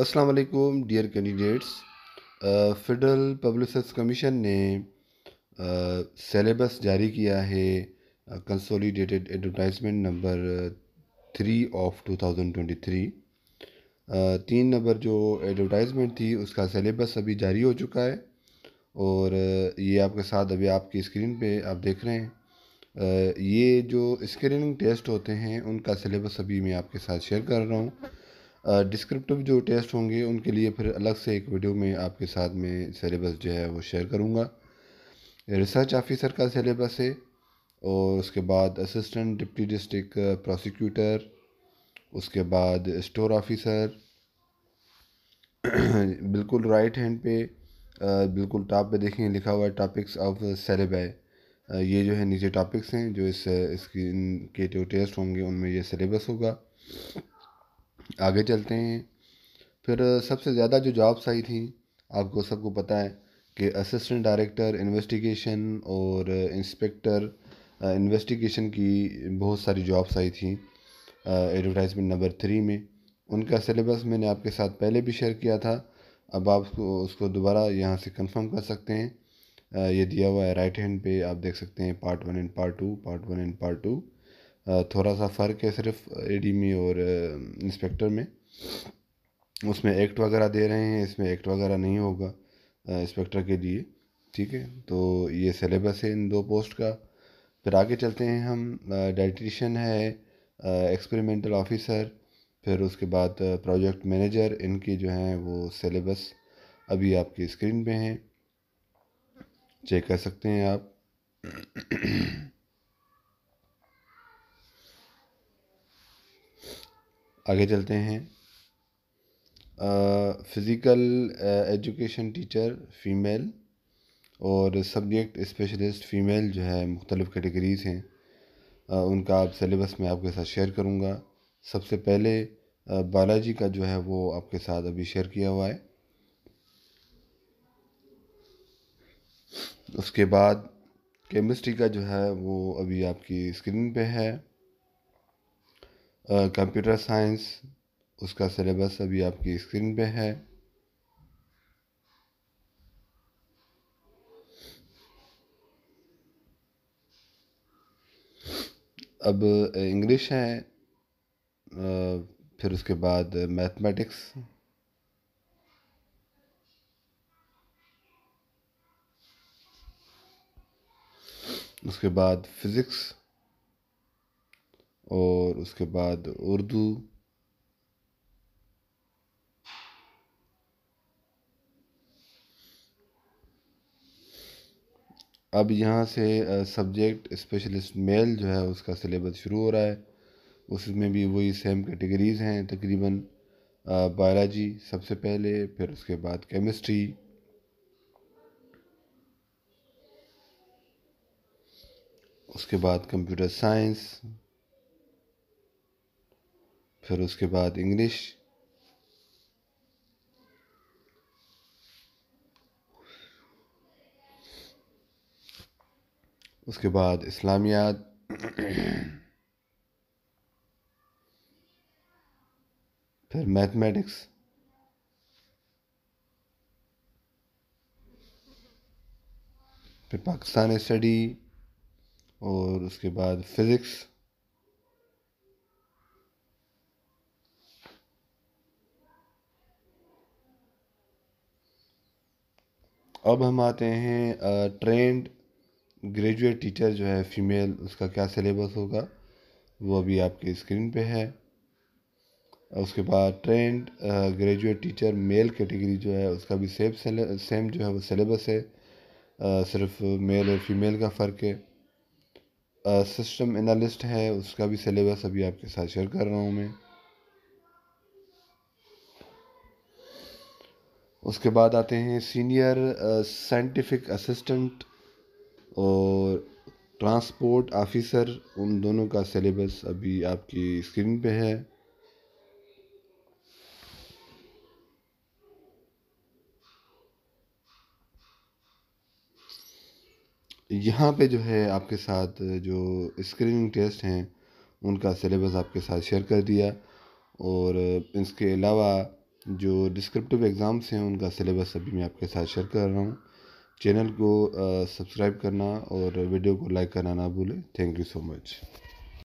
अस्सलाम वालेकुम dear candidates federal publishers commission ने सेलेबस uh, जारी किया है consolidated advertisement number three of 2023 three तीन नंबर जो एडवर्टाइजमेंट थी उसका सेलेबस अभी जारी हो चुका है और uh, ये आपके साथ अभी आपकी स्क्रीन पे आप देख रहे हैं uh, ये जो स्क्रीनिंग टेस्ट होते हैं उनका सिलेबस अभी मैं आपके साथ शेयर कर रहा हूँ डिस्क्रिप्टिव जो टेस्ट होंगे उनके लिए फिर अलग से एक वीडियो में आपके साथ में सिलेबस जो है वो शेयर करूँगा रिसर्च ऑफिसर का सिलेबस है और उसके बाद असिस्टेंट डिप्टी डिस्ट्रिक्ट प्रोसिक्यूटर उसके बाद स्टोर ऑफिसर बिल्कुल राइट हैंड पे बिल्कुल टॉप पे देखेंगे लिखा हुआ है टॉपिक्स ऑफ सेलेबाय ये जो है नीचे टॉपिक्स हैं जो इस इसकी इनके जो टेस्ट होंगे उनमें ये सिलेबस होगा आगे चलते हैं फिर सबसे ज़्यादा जो जॉब्स आई थी आपको सबको पता है कि असिस्टेंट डायरेक्टर इन्वेस्टिगेशन और इंस्पेक्टर इन्वेस्टिगेशन की बहुत सारी जॉब्स आई थी एडवर्टाइजमेंट नंबर थ्री में उनका सिलेबस मैंने आपके साथ पहले भी शेयर किया था अब आप उसको उसको दोबारा यहाँ से कंफर्म कर सकते हैं ये दिया हुआ है राइट हैंड पे आप देख सकते हैं part one and part two part one and part two थोड़ा सा फ़र्क है सिर्फ एडी में और इंस्पेक्टर में उसमें एक्ट वगैरह दे रहे हैं इसमें एक्ट वगैरह नहीं होगा इंस्पेक्टर के लिए ठीक है तो ये सिलेबस है इन दो पोस्ट का फिर आगे चलते हैं हम डाइटिशन है एक्सपेरिमेंटल ऑफिसर फिर उसके बाद प्रोजेक्ट मैनेजर इनके जो हैं वो सिलेबस अभी आपकी स्क्रीन पे हैं चेक कर सकते हैं आप आगे चलते हैं फिज़िकल एजुकेशन टीचर फ़ीमेल और सब्जेक्ट स्पेशलिस्ट फ़ीमेल जो है मुख्तलिफ़ कैटेगरीज़ हैं उनका आप सिलेबस में आपके साथ शेयर करूँगा सबसे पहले बालाजी का जो है वो आपके साथ अभी शेयर किया हुआ है उसके बाद केमिस्ट्री का जो है वो अभी आपकी स्क्रीन पे है कंप्यूटर साइंस उसका सिलेबस अभी आपकी स्क्रीन पे है अब इंग्लिश है फिर उसके बाद मैथमेटिक्स उसके बाद फिज़िक्स और उसके बाद उर्दू अब यहाँ से सब्जेक्ट स्पेशलिस्ट मेल जो है उसका सिलेबस शुरू हो रहा है उसमें भी वही सेम कैटेगरीज हैं तकरीबन बायोलॉजी सबसे पहले फिर उसके बाद केमिस्ट्री उसके बाद कंप्यूटर साइंस फिर उसके बाद इंग्लिश उसके बाद इस्लामियात फिर मैथमेटिक्स फिर पाकिस्तान स्टडी और उसके बाद फिज़िक्स अब हम आते हैं ट्रेंड ग्रेजुएट टीचर जो है फीमेल उसका क्या सिलेबस होगा वो अभी आपके स्क्रीन पे है उसके बाद trained graduate teacher male category जो है उसका भी सेम सेम जो है वो सिलेबस है आ, सिर्फ मेल और फीमेल का फ़र्क है सिस्टम एनालिस्ट है उसका भी सिलेबस अभी आपके साथ शेयर कर रहा हूँ मैं उसके बाद आते हैं सीनियर साइंटिफिक असिस्टेंट और ट्रांसपोर्ट ऑफिसर उन दोनों का सिलेबस अभी आपकी स्क्रीन पे है यहाँ पे जो है आपके साथ जो स्क्रीनिंग टेस्ट हैं उनका सिलेबस आपके साथ शेयर कर दिया और इसके अलावा जो डिस्क्रिप्टिव एग्ज़ाम्स हैं उनका सिलेबस अभी मैं आपके साथ शेयर कर रहा हूँ चैनल को सब्सक्राइब करना और वीडियो को लाइक करना ना भूलें थैंक यू सो मच